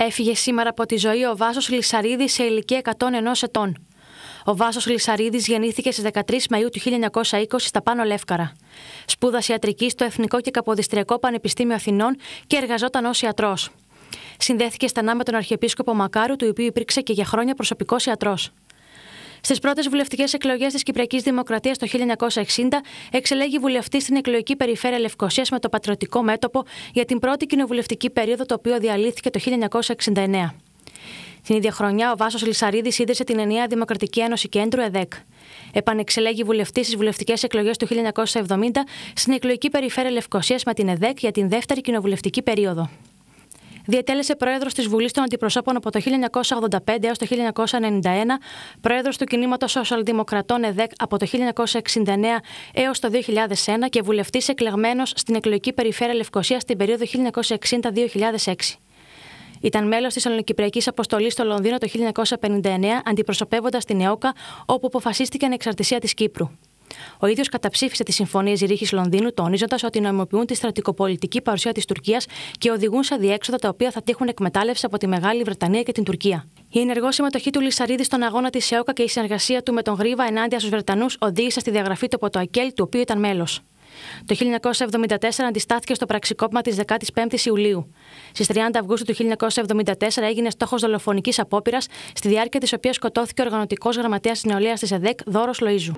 Έφυγε σήμερα από τη ζωή ο Βάσος Λυσαρίδης σε ηλικία 101 ετών. Ο Βάσος Λυσαρίδης γεννήθηκε στις 13 Μαΐου του 1920 στα Πάνω Λεύκαρα. Σπούδασε ιατρική στο Εθνικό και Καποδιστριακό Πανεπιστήμιο Αθηνών και εργαζόταν ως ιατρός. Συνδέθηκε στενά με τον Αρχιεπίσκοπο Μακάρου, του οποίου υπήρξε και για χρόνια προσωπικός ιατρός. Στις πρώτες βουλευτικές εκλογές της Κυπριακής Δημοκρατίας το 1960, εξελέγει βουλευτής στην εκλογική περιφέρεια Λευκοσίας με το πατριωτικό μέτωπο για την πρώτη κοινοβουλευτική περίοδο, το οποίο διαλύθηκε το 1969. Την ίδια χρονιά, ο Βάσος Λυσαρίδης ίδρυσε την ενιαία Δημοκρατική Ένωση Κέντρου ΕΔΕΚ. Επανεξελέγει βουλευτής στις βουλευτικές εκλογές του 1970 στην εκλογική περιφέρεια Λευκοσίας με την ΕΔΕΚ για την δεύτερη κοινοβουλευτική περίοδο. Διετέλεσε πρόεδρος της Βουλής των Αντιπροσώπων από το 1985 έως το 1991, πρόεδρος του κινήματος Σοσιαλδημοκρατών ΕΔΕΚ από το 1969 έως το 2001 και βουλευτής εκλεγμένος στην εκλογική περιφέρεια Λευκοσία την περίοδο 1960-2006. Ήταν μέλος της Ελληνοκυπριακής Αποστολής στο Λονδίνο το 1959, αντιπροσωπεύοντας την ΕΟΚΑ, όπου αποφασίστηκε ανεξαρτησία της Κύπρου. Ο ίδιος καταψήφισε τις συμφωνίες ρήχης Λονδίνου, τονίζοντας ότι νομιμοποιούν τη στρατικοπολιτική παρουσία της Τουρκίας και οδηγούν σε διέξοδα τα οποία θα τύχουν εκμετάλλευση από τη Μεγάλη Βρετανία και την Τουρκία. Η ενεργό συμμετοχή του Λυσαρίδη στον αγώνα της ΕΟΚΑ και η συνεργασία του με τον Γρήβα ενάντια στους Βρετανούς οδήγησε στη διαγραφή του από το ΑΚΕΛ, του οποίου ήταν μέλος. Το 1974 αντιστάθηκε στο πραξικόπημα της 15η Ιουλίου. Στις 30 Αυγούστου του 1974 έγινε στόχος δολοφονικής απόπειρας, στη διάρκεια της οποίας σκοτώθηκε ο οργανωτικός γραμματέας της νεολαίας της ΕΔΕΚ, Δόρο Λοίζου.